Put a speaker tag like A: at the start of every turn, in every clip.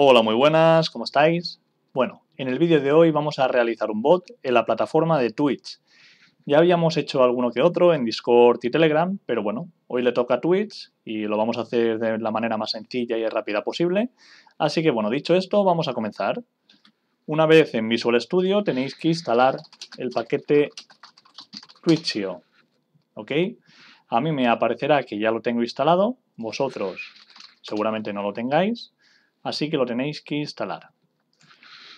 A: Hola, muy buenas, ¿cómo estáis? Bueno, en el vídeo de hoy vamos a realizar un bot en la plataforma de Twitch. Ya habíamos hecho alguno que otro en Discord y Telegram, pero bueno, hoy le toca a Twitch y lo vamos a hacer de la manera más sencilla y rápida posible. Así que bueno, dicho esto, vamos a comenzar. Una vez en Visual Studio tenéis que instalar el paquete Twitchio, ¿ok? A mí me aparecerá que ya lo tengo instalado, vosotros seguramente no lo tengáis, así que lo tenéis que instalar.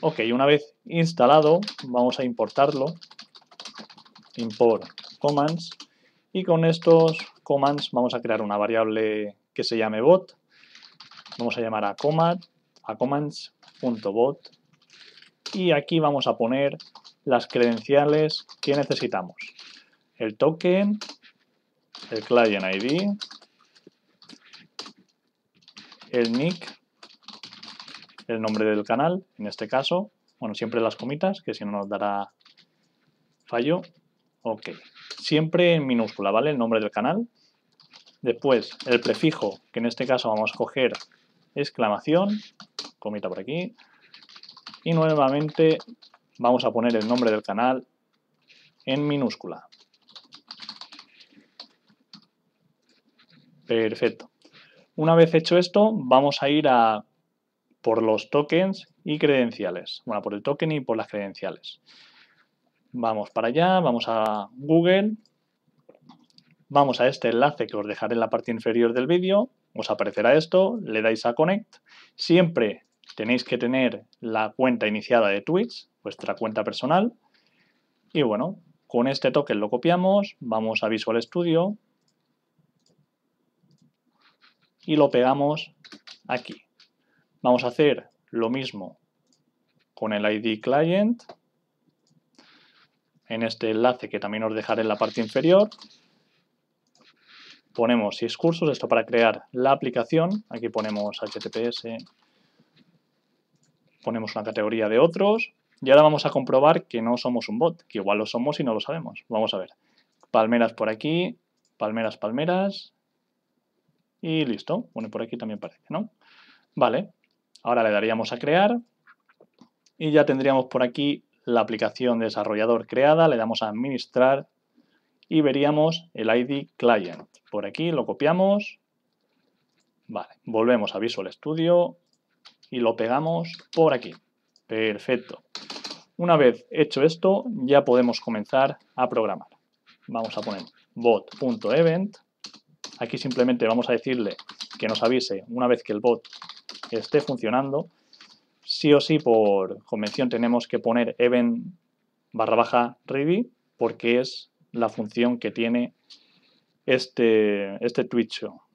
A: Ok, una vez instalado, vamos a importarlo, import commands, y con estos commands vamos a crear una variable que se llame bot, vamos a llamar a, a commands.bot, y aquí vamos a poner las credenciales que necesitamos. El token, el client ID, el nick el nombre del canal, en este caso, bueno, siempre las comitas, que si no nos dará fallo. Ok, siempre en minúscula, ¿vale? El nombre del canal. Después, el prefijo, que en este caso vamos a coger exclamación, comita por aquí. Y nuevamente vamos a poner el nombre del canal en minúscula. Perfecto. Una vez hecho esto, vamos a ir a por los tokens y credenciales. Bueno, por el token y por las credenciales. Vamos para allá, vamos a Google, vamos a este enlace que os dejaré en la parte inferior del vídeo, os aparecerá esto, le dais a Connect, siempre tenéis que tener la cuenta iniciada de Twitch, vuestra cuenta personal, y bueno, con este token lo copiamos, vamos a Visual Studio y lo pegamos aquí. Vamos a hacer lo mismo con el ID client en este enlace que también os dejaré en la parte inferior. Ponemos seis cursos, esto para crear la aplicación. Aquí ponemos HTTPS, ponemos una categoría de otros. Y ahora vamos a comprobar que no somos un bot, que igual lo somos y no lo sabemos. Vamos a ver. Palmeras por aquí, palmeras, palmeras. Y listo. Pone por aquí también parece, ¿no? Vale, Ahora le daríamos a crear y ya tendríamos por aquí la aplicación de desarrollador creada, le damos a administrar y veríamos el ID client. Por aquí lo copiamos, vale, volvemos a Visual Studio y lo pegamos por aquí. Perfecto. Una vez hecho esto, ya podemos comenzar a programar. Vamos a poner bot.event. Aquí simplemente vamos a decirle que nos avise una vez que el bot esté funcionando, sí o sí por convención tenemos que poner event barra baja ready porque es la función que tiene este, este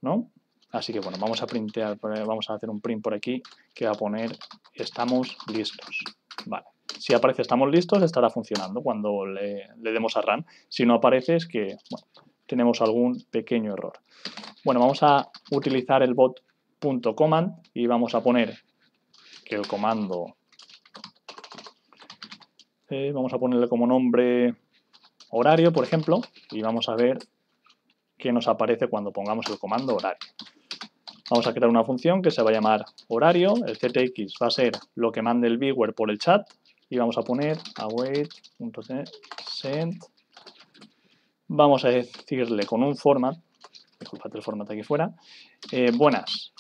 A: ¿no? Así que bueno, vamos a printear, eh, vamos a hacer un print por aquí que va a poner estamos listos. Vale. Si aparece estamos listos, estará funcionando cuando le, demos a run. Si no aparece es que tenemos algún pequeño error. Bueno, vamos a utilizar el bot command y vamos a poner que el comando, eh, vamos a ponerle como nombre horario, por ejemplo, y vamos a ver qué nos aparece cuando pongamos el comando horario. Vamos a crear una función que se va a llamar horario, el ctx va a ser lo que mande el viewer por el chat y vamos a poner await.send, vamos a decirle con un format disculpad el formato aquí fuera, eh, buenas,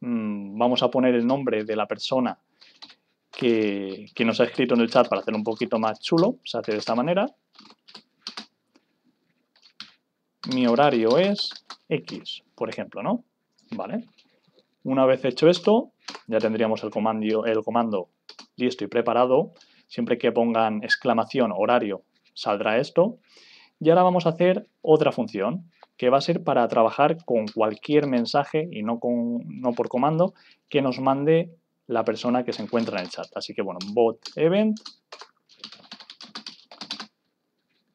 A: mm, vamos a poner el nombre de la persona que, nos ha escrito en el chat para hacerlo un poquito más chulo, se hace de esta manera. Mi horario es X, por ejemplo, ¿no? Vale. Una vez hecho esto, ya tendríamos el, comando, el comando listo y preparado. Siempre que pongan exclamación horario, saldrá esto. Y ahora vamos a hacer otra función, que va a ser para trabajar con cualquier mensaje y no, con, por comando que nos mande la persona que se encuentra en el chat. Así que bueno, bot event,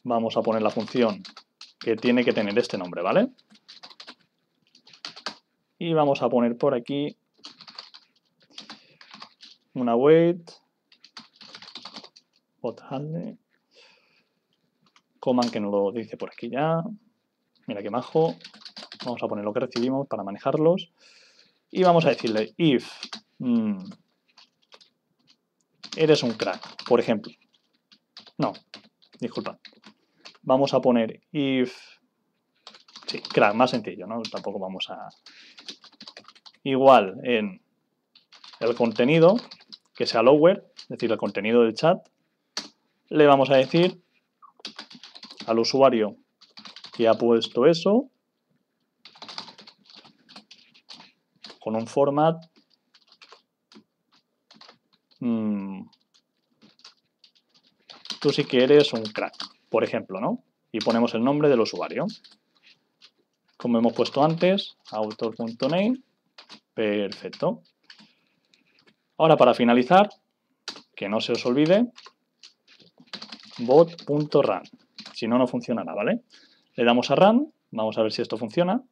A: vamos a poner la función que tiene que tener este nombre, ¿vale? Y vamos a poner por aquí una wait, bot Coman que nos lo dice por aquí ya. Mira qué majo. Vamos a poner lo que recibimos para manejarlos. Y vamos a decirle if mm, eres un crack, por ejemplo. No, disculpa. Vamos a poner if... Sí, crack, más sencillo, ¿no? Tampoco vamos a... Igual en el contenido, que sea lower, es decir, el contenido del chat, le vamos a decir al usuario que ha puesto eso con un format mm, tú sí que eres un crack, por ejemplo, ¿no? Y ponemos el nombre del usuario. Como hemos puesto antes, autor.name, perfecto. Ahora para finalizar, que no se os olvide, bot.run. Si no, no funcionará, ¿vale? Le damos a run, vamos a ver si esto funciona.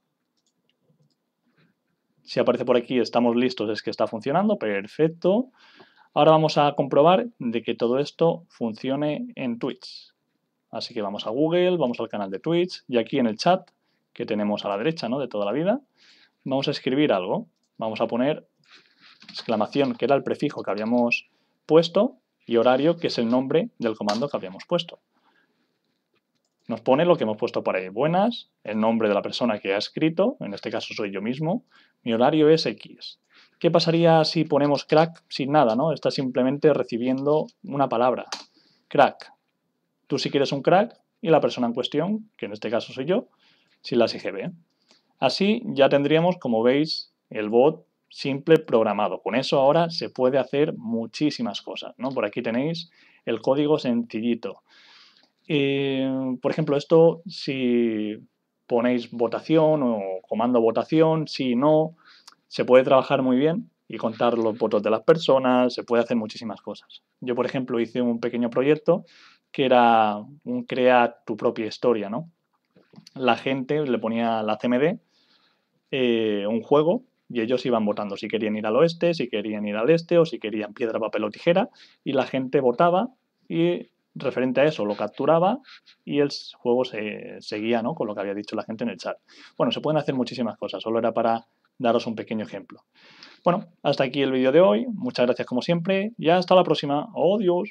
A: Si aparece por aquí, estamos listos, es que está funcionando, perfecto. Ahora vamos a comprobar de que todo esto funcione en Twitch. Así que vamos a Google, vamos al canal de Twitch y aquí en el chat que tenemos a la derecha ¿no? de toda la vida, vamos a escribir algo. Vamos a poner exclamación, que era el prefijo que habíamos puesto, y horario, que es el nombre del comando que habíamos puesto nos pone lo que hemos puesto por ahí, buenas, el nombre de la persona que ha escrito, en este caso soy yo mismo, mi horario es X. ¿Qué pasaría si ponemos crack sin nada? ¿no? Está simplemente recibiendo una palabra, crack. Tú si quieres un crack y la persona en cuestión, que en este caso soy yo, sin las IGB. Así ya tendríamos, como veis, el bot simple programado. Con eso ahora se puede hacer muchísimas cosas. ¿no? Por aquí tenéis el código sencillito. Eh, por ejemplo, esto si ponéis votación o comando votación, si no, se puede trabajar muy bien y contar los votos de las personas, se puede hacer muchísimas cosas. Yo, por ejemplo, hice un pequeño proyecto que era un crear tu propia historia, ¿no? La gente le ponía la CMD, eh, un juego, y ellos iban votando si querían ir al oeste, si querían ir al este o si querían piedra, papel o tijera, y la gente votaba y referente a eso lo capturaba y el juego se seguía ¿no? con lo que había dicho la gente en el chat. Bueno, se pueden hacer muchísimas cosas, solo era para daros un pequeño ejemplo. Bueno, hasta aquí el vídeo de hoy, muchas gracias como siempre y hasta la próxima. ¡Oh, Dios!